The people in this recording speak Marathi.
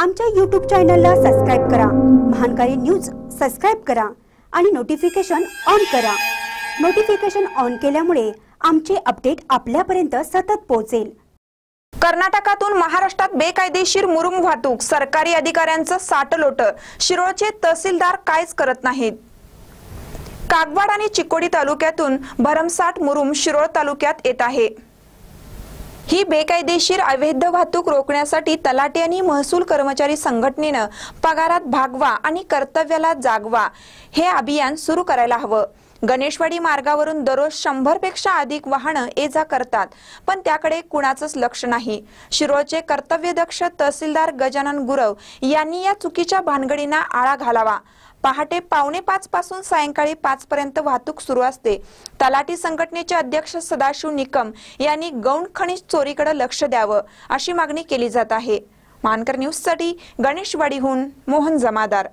आमच्या यूट्यूब चॅनलला सबस्क्राईब करा महानकारी न्यूज सबस्क्राईब करा आणि नोटिफिकेशन ऑन करा नोटिफिकेशन ऑन केल्यामुळे आमचे अपडेट आपल्यापर्यंत सतत पोहोचेल कर्नाटकातून महाराष्ट्रात बेकायदेशीर मुरुंग वाहतूक सरकारी अधिकाऱ्यांचं साटलोट शिरोळचे तहसीलदार कायच करत नाहीत कागवाड आणि चिकोडी तालुक्यातून भरमसाठ मुरुम शिरोळ तालुक्यात येत आहे ही बेकायदेशीर अवैध वाहतूक रोखण्यासाठी तलाटे आणि महसूल कर्मचारी संघटनेनं पगारात भागवा आणि कर्तव्याला जागवा हे अभियान सुरू करायला हवं गणेशवाडी मार्गावरून दररोज शंभर पेक्षा अधिक वाहनं ये जा करतात पण त्याकडे कुणाचंच लक्ष नाही शिरोळचे कर्तव्यदक्ष तहसीलदार गजानन गुरव यांनी या चुकीच्या भानगडीना आळा घालावा पहाटे पावणे पाच पासून सायंकाळी पाच पर्यंत वाहतूक सुरू असते तलाठी संघटनेचे अध्यक्ष सदाशिव निकम यांनी गौण खनिज चोरीकडे लक्ष द्यावं अशी मागणी केली जात आहे मानकर न्यूज साठी गणेशवाडीहून मोहन जमादार